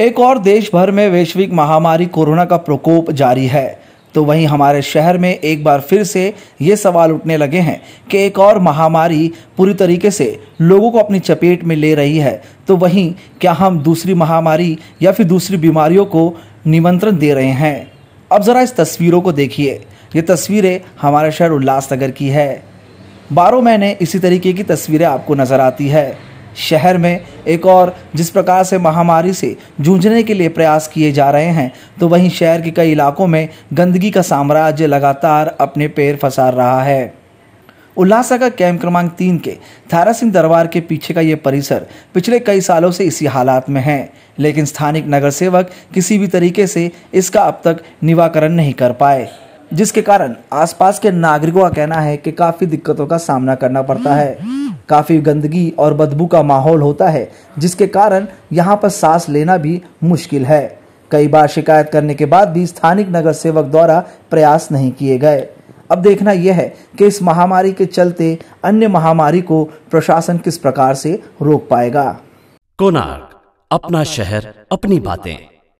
एक और देश भर में वैश्विक महामारी कोरोना का प्रकोप जारी है तो वहीं हमारे शहर में एक बार फिर से ये सवाल उठने लगे हैं कि एक और महामारी पूरी तरीके से लोगों को अपनी चपेट में ले रही है तो वहीं क्या हम दूसरी महामारी या फिर दूसरी बीमारियों को निमंत्रण दे रहे हैं अब ज़रा इस तस्वीरों को देखिए ये तस्वीरें हमारे शहर उल्लासनगर की है बारह महीने इसी तरीके की तस्वीरें आपको नज़र आती है शहर में एक और जिस प्रकार से महामारी से जूझने के लिए प्रयास किए जा रहे हैं तो वहीं शहर के कई इलाकों में गंदगी का साम्राज्य लगातार अपने पैर फसार रहा है उल्लासनगर कैंप क्रमांक तीन के थारा सिंह दरबार के पीछे का ये परिसर पिछले कई सालों से इसी हालात में है लेकिन स्थानिक नगर सेवक किसी भी तरीके से इसका अब तक निवाकरण नहीं कर पाए जिसके कारण आसपास के नागरिकों का कहना है कि काफ़ी दिक्कतों का सामना करना पड़ता है काफ़ी गंदगी और बदबू का माहौल होता है जिसके कारण यहाँ पर सांस लेना भी मुश्किल है कई बार शिकायत करने के बाद भी स्थानिक नगर सेवक द्वारा प्रयास नहीं किए गए अब देखना यह है कि इस महामारी के चलते अन्य महामारी को प्रशासन किस प्रकार से रोक पाएगा कोनार्क अपना शहर अपनी बातें